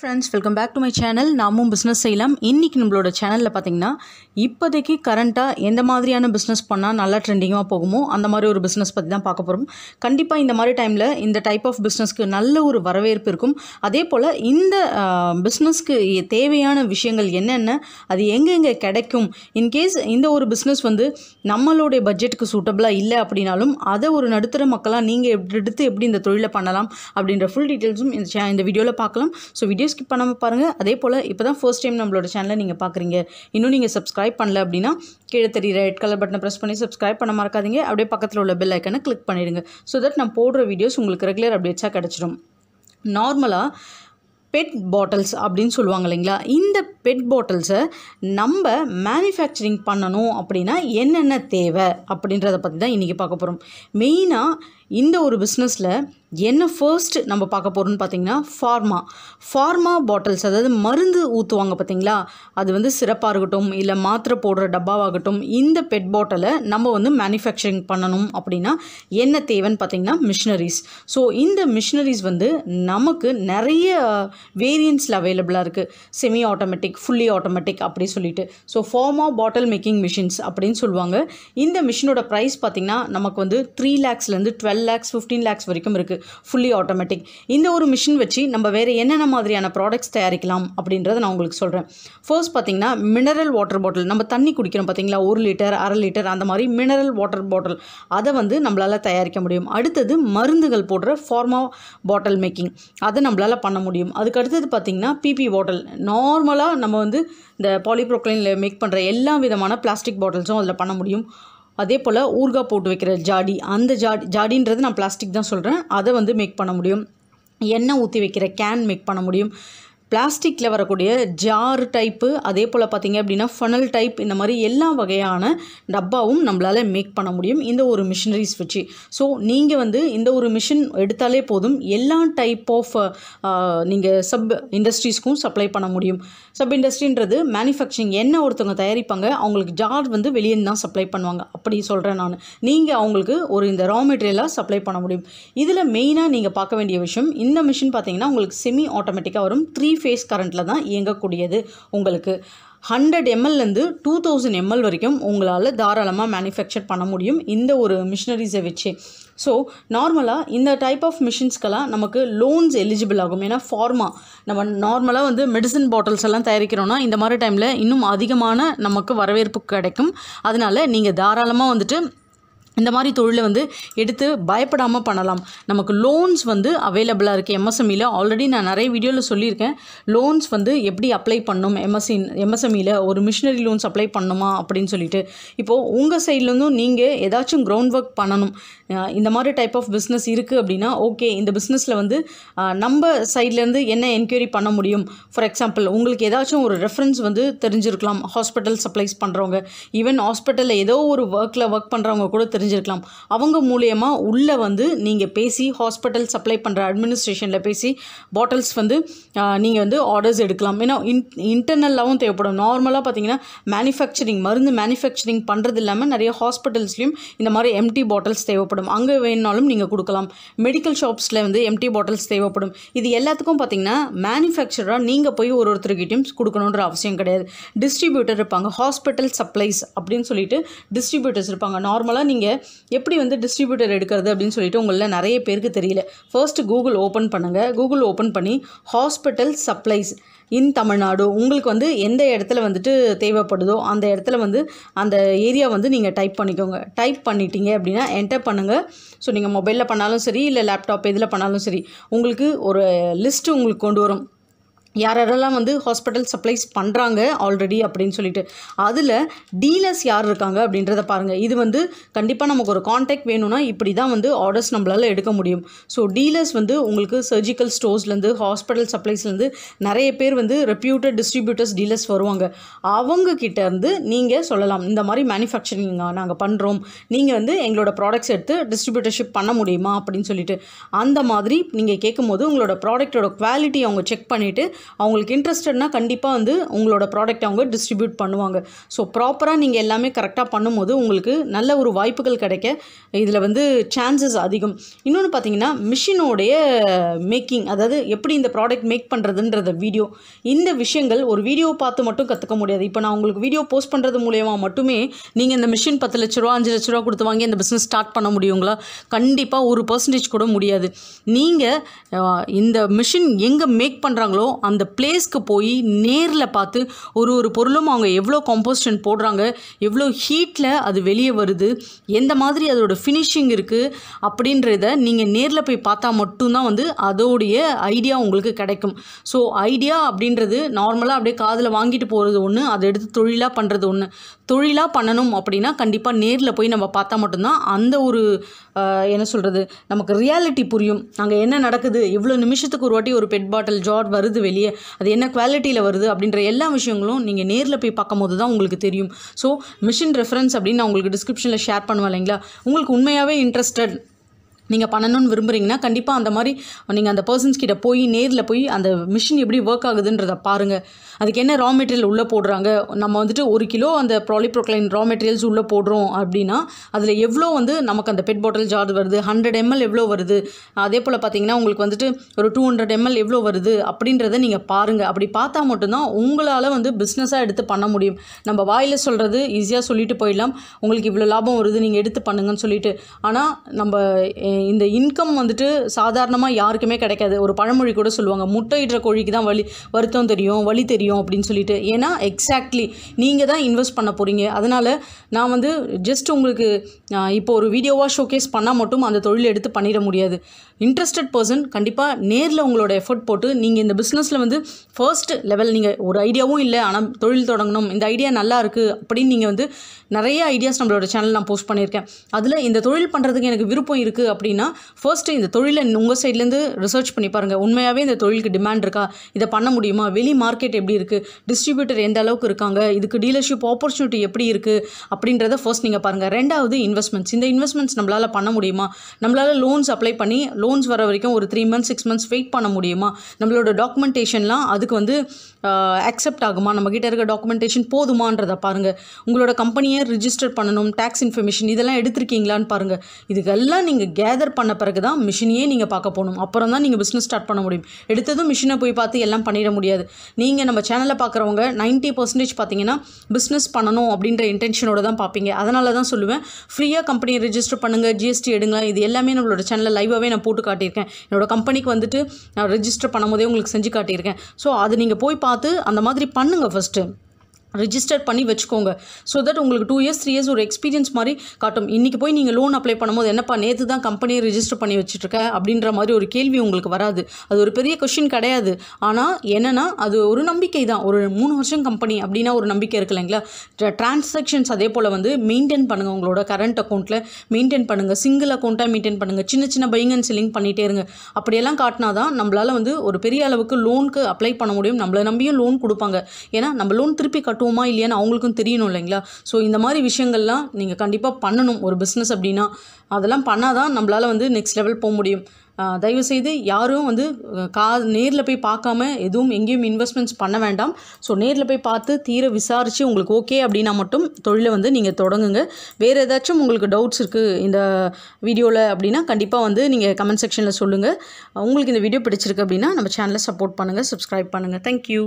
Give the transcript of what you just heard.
friends welcome back to my channel நாமும் business செய்யலாம் இன்றைக்கி நம்மளோட சேனலில் பார்த்திங்கன்னா இப்போதைக்கு கரண்ட்டாக எந்த மாதிரியான பிஸ்னஸ் பண்ணால் நல்லா ட்ரெண்டிங்காக போகுமோ அந்த மாதிரி ஒரு பிஸ்னஸ் பற்றி தான் பார்க்க போகிறோம் கண்டிப்பாக இந்த மாதிரி டைமில் இந்த டைப் ஆஃப் பிஸ்னஸ்க்கு நல்ல ஒரு வரவேற்பு இருக்கும் அதே போல் இந்த பிஸ்னஸ்க்கு தேவையான விஷயங்கள் என்னென்ன அது எங்கெங்கே கிடைக்கும் இன்கேஸ் இந்த ஒரு பிஸ்னஸ் வந்து நம்மளுடைய பட்ஜெட்டுக்கு சூட்டபிளாக இல்லை அப்படின்னாலும் அதை ஒரு நடுத்தர மக்களாக நீங்கள் எடுத்து எப்படி இந்த தொழிலை பண்ணலாம் அப்படின்ற ஃபுல் டீட்டெயில்ஸும் இந்த வீடியோவில் பார்க்கலாம் ஸோ வீடியோ வீடியோ ஸ்கிப் பண்ணாமல் பாருங்கள் அதே போல் இப்போ தான் ஃபர்ஸ்ட் டைம் நம்மளோட சேனலை நீங்கள் பார்க்குறீங்க இன்னும் நீங்கள் சப்ஸ்கிரைப் பண்ணல அப்படின்னா கீழே தெரியுற ரெட் கலர் பட்டனை ப்ரெஸ் பண்ணி சப்ஸ்கிரைப் பண்ண மறக்காதீங்க அப்படியே பக்கத்தில் உள்ள பெல் ஐக்கனை கிளிக் பண்ணிடுங்க ஸோ தட் நான் போடுற வீடியோஸ் உங்களுக்கு ரெகுலர் அப்டேட்ஸாக கிடச்சிடும் நார்மலாக பெட் பாட்டில்ஸ் அப்படின்னு சொல்லுவாங்க இல்லைங்களா இந்த பெட் பாட்டில்ஸை நம்ம மேனுஃபேக்சரிங் பண்ணணும் அப்படின்னா என்னென்ன தேவை அப்படின்றத பற்றி தான் இன்றைக்கி பார்க்க போகிறோம் மெயினாக இந்த ஒரு பிஸ்னஸில் என்ன ஃபர்ஸ்ட் நம்ம பார்க்க போகிறோம்னு பார்த்தீங்கன்னா ஃபார்மா ஃபார்மா பாட்டில்ஸ் அதாவது மருந்து ஊற்றுவாங்க பார்த்தீங்களா அது வந்து சிறப்பாக இருக்கட்டும் இல்லை மாத்திரை போடுற டப்பாவாகட்டும் இந்த பெட் பாட்டிலை நம்ம வந்து மேனுஃபேக்சரிங் பண்ணணும் அப்படின்னா என்ன தேவைன்னு பார்த்தீங்கன்னா மிஷினரிஸ் ஸோ இந்த மிஷினரிஸ் வந்து நமக்கு நிறைய வேரியன்ஸில் அவைலபிளாக இருக்குது செமி ஆட்டோமேட்டிக் ஃபுல்லி ஆட்டோமேட்டிக் அப்படி சொல்லிட்டு so pharma bottle making machines அப்படின்னு சொல்லுவாங்க இந்த மிஷினோட ப்ரைஸ் பார்த்திங்கன்னா நமக்கு வந்து த்ரீ லேக்ஸ்லேருந்து twelve twelve lakhs fifteen lakhs வரைக்கும் இருக்குது ஃபுல்லி ஆட்டோமேட்டிக் இந்த ஒரு மிஷின் வச்சு நம்ம வேறு என்னென்ன மாதிரியான ப்ராடக்ட்ஸ் தயாரிக்கலாம் அப்படின்றத நான் உங்களுக்கு சொல்கிறேன் ஃபர்ஸ்ட் பார்த்திங்கன்னா மினரல் வாட்டர் பாட்டில் நம்ம தண்ணி குடிக்கிறோம் பார்த்திங்களா ஒரு லிட்டர் அரை லிட்டர் அந்த மாதிரி மினரல் வாட்டர் பாட்டில் அதை வந்து நம்மளால் தயாரிக்க முடியும் அடுத்தது மருந்துகள் போடுற ஃபார்மா பாட்டில் மேக்கிங் அதை நம்மளால் பண்ண முடியும் அதுக்கு அடுத்தது பார்த்திங்கன்னா பிபி பாட்டில் நார்மலாக நம்ம வந்து இந்த பாலிப்ரோக்ளைனில் மேக் பண்ணுற எல்லா விதமான பிளாஸ்டிக் பாட்டில்ஸும் அதில் பண்ண முடியும் அதே போல் ஊர்கா போட்டு வைக்கிற ஜாடி அந்த ஜாடி ஜாடின்றது நான் பிளாஸ்டிக் தான் சொல்கிறேன் அதை வந்து மேக் பண்ண முடியும் எண்ணெய் ஊற்றி வைக்கிற கேன் மேக் பண்ண முடியும் பிளாஸ்டிக்கில் வரக்கூடிய ஜார் டைப்பு அதே போல் பார்த்திங்க அப்படின்னா ஃபனல் டைப் இந்த மாதிரி எல்லா வகையான டப்பாவும் நம்மளால் மேக் பண்ண முடியும் இந்த ஒரு மிஷினரிஸ் வச்சு ஸோ நீங்கள் வந்து இந்த ஒரு மிஷின் எடுத்தாலே போதும் எல்லா டைப் ஆஃப் நீங்கள் சப் இண்டஸ்ட்ரீஸ்க்கும் சப்ளை பண்ண முடியும் சப் இண்டஸ்ட்ரின்றது மேனுஃபேக்சரிங் என்ன ஒருத்தவங்க தயாரிப்பாங்க அவங்களுக்கு ஜார் வந்து வெளியே தான் சப்ளை பண்ணுவாங்க அப்படி சொல்கிறேன் நான் நீங்கள் அவங்களுக்கு ஒரு இந்த ரா மெட்டீரியலாக சப்ளை பண்ண முடியும் இதில் மெயினாக நீங்கள் பார்க்க வேண்டிய விஷயம் இந்த மிஷின் பார்த்திங்கன்னா உங்களுக்கு செமி ஆட்டோமேட்டிக்காக வரும் த்ரீ ஃபேஸ் கரண்ட்டில் தான் இயங்கக்கூடியது உங்களுக்கு ஹண்ட்ரட் எம்எல்லேருந்து டூ தௌசண்ட் எம்எல் வரைக்கும் உங்களால் தாராளமாக மேனுஃபேக்சர் பண்ண முடியும் இந்த ஒரு மிஷினரிஸை வச்சு ஸோ நார்மலாக இந்த டைப் ஆஃப் மிஷின்ஸ்க்கெல்லாம் நமக்கு லோன்ஸ் எலிஜிபிள் ஆகும் ஏன்னா ஃபார்மா நம்ம நார்மலாக வந்து மெடிசன் பாட்டில்ஸ் எல்லாம் தயாரிக்கிறோன்னா இந்த மாதிரி டைமில் இன்னும் அதிகமான நமக்கு வரவேற்பு கிடைக்கும் அதனால் நீங்கள் தாராளமாக வந்துட்டு இந்த மாதிரி தொழிலை வந்து எடுத்து பயப்படாமல் பண்ணலாம் நமக்கு லோன்ஸ் வந்து அவைலபிளாக இருக்குது எம்எஸ்எம்இயில் ஆல்ரெடி நான் நிறைய வீடியோவில் சொல்லியிருக்கேன் லோன்ஸ் வந்து எப்படி அப்ளை பண்ணும் எம்எஸ்சி எம்எஸ்எம்இயில் e, e ஒரு மிஷினரி லோன்ஸ் அப்ளை பண்ணுமா அப்படின்னு சொல்லிட்டு இப்போது உங்கள் சைட்லேருந்தும் நீங்கள் ஏதாச்சும் கிரவுண்ட் ஒர்க் பண்ணணும் இந்த மாதிரி டைப் ஆஃப் பிஸ்னஸ் இருக்குது அப்படின்னா ஓகே இந்த பிஸ்னஸில் வந்து நம்ம சைட்லேருந்து என்ன என்கொயரி பண்ண முடியும் ஃபார் எக்ஸாம்பிள் உங்களுக்கு ஏதாச்சும் ஒரு ரெஃபரன்ஸ் வந்து தெரிஞ்சிருக்கலாம் ஹாஸ்பிட்டல் சப்ளைஸ் பண்ணுறவங்க ஈவன் ஹாஸ்பிட்டலில் ஏதோ ஒரு ஒர்க்கில் ஒர்க் பண்ணுறவங்க கூட தெரிஞ்சு தெரிஞ்சிருக்கலாம் அவங்க மூலயமா உள்ளே வந்து நீங்கள் பேசி ஹாஸ்பிட்டல் சப்ளை பண்ணுற அட்மினிஸ்ட்ரேஷனில் பேசி பாட்டில்ஸ் வந்து நீங்கள் வந்து ஆர்டர்ஸ் எடுக்கலாம் ஏன்னா இன் இன்டர்னலாகவும் தேவைப்படும் நார்மலாக பார்த்தீங்கன்னா மேனுஃபேக்சரிங் மருந்து மேனுஃபேக்சரிங் பண்ணுறது இல்லாமல் நிறைய ஹாஸ்பிட்டல்ஸ்லேயும் இந்த மாதிரி எம்டி பாட்டில்ஸ் தேவைப்படும் அங்கே வேணுனாலும் நீங்கள் கொடுக்கலாம் மெடிக்கல் ஷாப்ஸில் வந்து எம்டி பாட்டில்ஸ் தேவைப்படும் இது எல்லாத்துக்கும் பார்த்தீங்கன்னா மேனுஃபேக்சராக நீங்கள் போய் ஒரு ஒருத்தருக்கிட்டையும் கொடுக்கணுன்ற அவசியம் கிடையாது டிஸ்ட்ரிபியூட்டர் இருப்பாங்க ஹாஸ்பிட்டல் சப்ளைஸ் அப்படின்னு சொல்லிட்டு டிஸ்ட்ரிபியூட்டர்ஸ் இருப்பாங்க நார்மலாக நீங்கள் எப்படி வந்து டிஸ்ட்ரிபியூட்டர் எடுக்கிறது அப்படின்னு சொல்லிட்டு உங்களில் நிறைய பேருக்கு தெரியல ஃபர்ஸ்ட் கூகுள் ஓப்பன் பண்ணுங்கள் கூகுள் ஓப்பன் பண்ணி ஹாஸ்பிட்டல் சப்ளைஸ் இன் தமிழ்நாடு உங்களுக்கு வந்து எந்த இடத்துல வந்துட்டு தேவைப்படுதோ அந்த இடத்துல வந்து அந்த ஏரியா வந்து நீங்கள் டைப் பண்ணிக்கோங்க டைப் பண்ணிட்டீங்க அப்படின்னா என்டர் பண்ணுங்கள் ஸோ நீங்கள் மொபைலில் பண்ணாலும் சரி இல்லை லேப்டாப் எதில் பண்ணாலும் சரி உங்களுக்கு ஒரு லிஸ்ட்டு உங்களுக்கு கொண்டு வரும் யார் யாரெல்லாம் வந்து ஹாஸ்பிட்டல் சப்ளைஸ் பண்ணுறாங்க ஆல்ரெடி அப்படின்னு சொல்லிட்டு அதில் டீலர்ஸ் யார் இருக்காங்க அப்படின்றத பாருங்கள் இது வந்து கண்டிப்பாக நமக்கு ஒரு காண்டாக்ட் வேணும்னா இப்படி தான் வந்து ஆர்டர்ஸ் நம்மளால் எடுக்க முடியும் ஸோ டீலர்ஸ் வந்து உங்களுக்கு சர்ஜிக்கல் ஸ்டோர்ஸ்லேருந்து ஹாஸ்பிட்டல் சப்ளைஸ்லேருந்து நிறைய பேர் வந்து ரெப்யூட்டட் டிஸ்ட்ரிபியூட்டர்ஸ் டீலர்ஸ் வருவாங்க அவங்கக்கிட்ட இருந்து நீங்கள் சொல்லலாம் இந்த மாதிரி மேனுஃபேக்சரிங்காக நாங்கள் பண்ணுறோம் நீங்கள் வந்து எங்களோட ப்ராடக்ட்ஸ் எடுத்து டிஸ்ட்ரிபியூட்டர்ஷிப் பண்ண முடியுமா அப்படின்னு சொல்லிட்டு அந்த மாதிரி நீங்கள் கேட்கும்போது உங்களோட ப்ராடக்ட்டோட குவாலிட்டி அவங்க செக் பண்ணிவிட்டு அவங்களுக்கு இன்ட்ரெஸ்டட்னா கண்டிப்பாக வந்து உங்களோட ப்ராடக்ட் அவங்க டிஸ்ட்ரிபியூட் பண்ணுவாங்க ஸோ ப்ராப்பராக நீங்கள் எல்லாமே கரெக்டாக பண்ணும்போது உங்களுக்கு நல்ல ஒரு வாய்ப்புகள் கிடைக்க இதில் வந்து சான்சஸ் அதிகம் இன்னொன்று பார்த்தீங்கன்னா மிஷினோடைய மேக்கிங் அதாவது எப்படி இந்த ப்ராடக்ட் மேக் பண்ணுறதுன்றத வீடியோ இந்த விஷயங்கள் ஒரு வீடியோ பார்த்து மட்டும் கற்றுக்க முடியாது இப்போ நான் உங்களுக்கு வீடியோ போஸ்ட் பண்ணுறது மூலயமா மட்டுமே நீங்கள் இந்த மிஷின் பத்து லட்ச ரூபா அஞ்சு லட்ச ரூபா கொடுத்து வாங்கி இந்த பிஸ்னஸ் ஸ்டார்ட் பண்ண முடியுங்களா கண்டிப்பாக ஒரு பர்சன்டேஜ் கூட முடியாது நீங்கள் இந்த மிஷின் எங்கே மேக் பண்ணுறாங்களோ அந்த பிளேஸ்க்கு போய் நேரில் பார்த்து ஒரு ஒரு பொருளும் அவங்க எவ்வளோ கம்போஸ்டன் போடுறாங்க எவ்வளோ ஹீட்டில் அது வெளியே வருது எந்த மாதிரி அதோட ஃபினிஷிங் இருக்குது அப்படின்றத நீங்கள் நேரில் போய் பார்த்தா மட்டும்தான் வந்து அதோடைய ஐடியா உங்களுக்கு கிடைக்கும் ஸோ ஐடியா அப்படின்றது நார்மலாக அப்படியே காதில் வாங்கிட்டு போகிறது ஒன்று அதை எடுத்து தொழிலாக பண்ணுறது ஒன்று தொழிலாக பண்ணணும் அப்படின்னா கண்டிப்பாக நேரில் போய் நம்ம பார்த்தா மட்டும்தான் அந்த ஒரு என்ன சொல்கிறது நமக்கு ரியாலிட்டி புரியும் அங்கே என்ன நடக்குது இவ்வளோ நிமிஷத்துக்கு ஒரு வாட்டி ஒரு பெட் பாட்டில் ஜார் வருது வெளியே அது என்ன குவாலிட்டியில் வருது அப்படின்ற எல்லா விஷயங்களும் நீங்கள் நேரில் போய் பார்க்கும் போது தான் உங்களுக்கு தெரியும் ஸோ மிஷின் ரெஃபரன்ஸ் அப்படின்னு நான் உங்களுக்கு டிஸ்கிரிப்ஷனில் ஷேர் பண்ணுவேன் இல்லைங்களா உங்களுக்கு உண்மையாகவே இன்ட்ரெஸ்டட் நீங்கள் பண்ணணும்னு விரும்புகிறீங்கன்னா கண்டிப்பாக அந்த மாதிரி நீங்கள் அந்த பர்சன்ஸ் கிட்டே போய் நேரில் போய் அந்த மிஷின் எப்படி ஒர்க் ஆகுதுன்றதை பாருங்கள் அதுக்கு என்ன ரா மெட்டீரியல் உள்ளே போடுறாங்க நம்ம வந்துட்டு ஒரு கிலோ அந்த ப்ராலிப்ரோக்ளைன் ரா மெட்டீரியல்ஸ் உள்ளே போடுறோம் அப்படின்னா அதில் எவ்வளோ வந்து நமக்கு அந்த பெட் பாட்டில் ஜார் வருது ஹண்ட்ரட் எம்எல் எவ்வளோ வருது அதே போல் பார்த்தீங்கன்னா உங்களுக்கு வந்துட்டு ஒரு டூ ஹண்ட்ரட் எம்எல் எவ்வளோ வருது அப்படின்றத நீங்கள் பாருங்கள் அப்படி பார்த்தா மட்டும்தான் உங்களால் வந்து பிஸ்னஸாக எடுத்து பண்ண முடியும் நம்ம வாயில் சொல்கிறது ஈஸியாக சொல்லிட்டு போயிடலாம் உங்களுக்கு இவ்வளோ லாபம் வருது நீங்கள் எடுத்து பண்ணுங்கன்னு சொல்லிட்டு ஆனால் நம்ம இந்த இன்கம் வந்துட்டு சாதாரணமாக யாருக்குமே கிடைக்காது ஒரு பழமொழி கூட சொல்லுவாங்க முட்டையிடுற கோழிக்கு தான் வலி வருத்தம் தெரியும் வலி தெரியும் அப்படின்னு சொல்லிட்டு ஏன்னா எக்ஸாக்ட்லி நீங்கள் தான் இன்வெஸ்ட் பண்ண போகிறீங்க அதனால் நான் வந்து ஜஸ்ட் உங்களுக்கு இப்போ ஒரு வீடியோவாக ஷோகேஸ் பண்ணால் மட்டும் அந்த தொழில் எடுத்து பண்ணிட முடியாது இன்ட்ரெஸ்டட் பர்சன் கண்டிப்பாக நேரில் உங்களோட எஃபர்ட் போட்டு நீங்கள் இந்த பிஸ்னஸில் வந்து ஃபர்ஸ்ட் லெவல் நீங்கள் ஒரு ஐடியாவும் இல்லை ஆனால் தொழில் தொடங்கணும் இந்த ஐடியா நல்லா இருக்குது அப்படின்னு நீங்கள் வந்து நிறைய ஐடியாஸ் நம்மளோட சேனல் நான் போஸ்ட் பண்ணியிருக்கேன் அதில் இந்த தொழில் பண்ணுறதுக்கு எனக்கு விருப்பம் இருக்குது அப்படின்னு அப்படின்னா ஃபர்ஸ்ட்டு இந்த தொழிலை உங்கள் சைட்லேருந்து ரிசர்ச் பண்ணி பாருங்கள் உண்மையாகவே இந்த தொழிலுக்கு டிமாண்ட் இருக்கா இதை பண்ண முடியுமா வெளி மார்க்கெட் எப்படி இருக்குது டிஸ்ட்ரிபியூட்டர் எந்த அளவுக்கு இருக்காங்க இதுக்கு டீலர்ஷிப் ஆப்பர்ச்சுனிட்டி எப்படி இருக்குது அப்படின்றத ஃபர்ஸ்ட் நீங்கள் பாருங்கள் ரெண்டாவது இன்வெஸ்ட்மெண்ட்ஸ் இந்த இன்வெஸ்ட்மெண்ட்ஸ் நம்மளால் பண்ண முடியுமா நம்மளால் லோன்ஸ் அப்ளை பண்ணி லோன்ஸ் வர வரைக்கும் ஒரு three months six months wait பண்ண முடியுமா நம்மளோட டாக்குமெண்டேஷன்லாம் அதுக்கு வந்து அக்செப்ட் ஆகுமா நம்மக்கிட்ட இருக்க டாக்குமெண்டேஷன் போதுமான்றதை பாருங்கள் உங்களோட கம்பெனியை ரிஜிஸ்டர் பண்ணணும் டேக்ஸ் இன்ஃபர்மேஷன் இதெல்லாம் எடுத்திருக்கீங்களான்னு பாருங்கள் இதுக்கெல்லாம் நீங்கள் கேதர் கேதர் பண்ண பிறகு தான் மிஷினையே நீங்கள் பார்க்க போகணும் அப்புறம் தான் நீங்கள் பிஸ்னஸ் ஸ்டார்ட் பண்ண முடியும் எடுத்ததும் மிஷினை போய் பார்த்து எல்லாம் பண்ணிட முடியாது நீங்கள் நம்ம சேனலை பார்க்குறவங்க நைன்ட்டி பர்சன்டேஜ் பார்த்தீங்கன்னா பிஸ்னஸ் பண்ணணும் அப்படின்ற இன்டென்ஷனோட தான் பார்ப்பீங்க அதனால தான் சொல்லுவேன் ஃப்ரீயாக கம்பெனியை ரிஜிஸ்டர் பண்ணுங்கள் ஜிஎஸ்டி எடுங்க இது எல்லாமே நம்மளோட சேனலில் லைவாகவே நான் போட்டு காட்டியிருக்கேன் என்னோடய கம்பெனிக்கு வந்துட்டு நான் ரிஜிஸ்டர் பண்ணும்போதே உங்களுக்கு செஞ்சு காட்டியிருக்கேன் ஸோ அது நீங்கள் போய் பார்த்து அந்த மாதிரி பண்ணுங்கள் ஃபஸ்ட்டு ரிஜிஸ்டர் பண்ணி வச்சுக்கோங்க ஸோ தட் உங்களுக்கு டூ இயர்ஸ் த்ரீ இயர்ஸ் ஒரு எக்ஸ்பீரியன்ஸ் மாதிரி காட்டும் இன்றைக்கி போய் நீங்கள் லோன் அப்ளை பண்ணும்போது என்னப்பா நேற்று தான் கம்பெனியை ரிஜிஸ்டர் பண்ணி வச்சுட்ருக்கேன் அப்படின்ற மாதிரி ஒரு கேள்வி உங்களுக்கு வராது அது ஒரு பெரிய கொஷின் கிடையாது ஆனால் என்னென்னா அது ஒரு நம்பிக்கை தான் ஒரு மூணு வருஷம் கம்பெனி அப்படின்னா ஒரு நம்பிக்கை இருக்கு இல்லைங்களா ட்ரான்சாக்ஷன்ஸ் அதே போல் வந்து மெயின்டைன் பண்ணுங்கள் உங்களோட கரண்ட் அக்கௌண்ட்டில் மெயின்டைன் பண்ணுங்கள் சிங்கிள் அக்கௌண்ட்டாக மெயின்டைன் பண்ணுங்கள் சின்ன சின்ன பைங் அண்ட் செல்லிங் பண்ணிகிட்டே இருங்க அப்படியெல்லாம் காட்டினா தான் நம்மளால் வந்து ஒரு பெரிய அளவுக்கு லோனுக்கு அப்ளை பண்ண முடியும் நம்மளை நம்பியும் லோன் கொடுப்பாங்க ஏன்னா நம்ம லோன் திருப்பி கட் காட்டுவோமா இல்லையான்னு அவங்களுக்கும் தெரியணும் இல்லைங்களா ஸோ இந்த மாதிரி விஷயங்கள்லாம் நீங்கள் கண்டிப்பாக பண்ணணும் ஒரு பிஸ்னஸ் அப்படின்னா அதெல்லாம் பண்ணால் தான் நம்மளால் வந்து நெக்ஸ்ட் லெவல் போக முடியும் தயவுசெய்து யாரும் வந்து கா நேரில் போய் பார்க்காம எதுவும் எங்கேயும் இன்வெஸ்ட்மெண்ட்ஸ் பண்ண வேண்டாம் ஸோ நேரில் போய் பார்த்து தீர விசாரித்து உங்களுக்கு ஓகே அப்படின்னா மட்டும் தொழிலை வந்து நீங்கள் தொடங்குங்க வேறு ஏதாச்சும் உங்களுக்கு டவுட்ஸ் இருக்குது இந்த வீடியோவில் அப்படின்னா கண்டிப்பாக வந்து நீங்கள் கமெண்ட் செக்ஷனில் சொல்லுங்கள் உங்களுக்கு இந்த வீடியோ பிடிச்சிருக்கு அப்படின்னா நம்ம சேனலை சப்போர்ட் பண்ணுங்கள் சப்ஸ்கிரைப் பண்ணுங்கள் தேங்க்யூ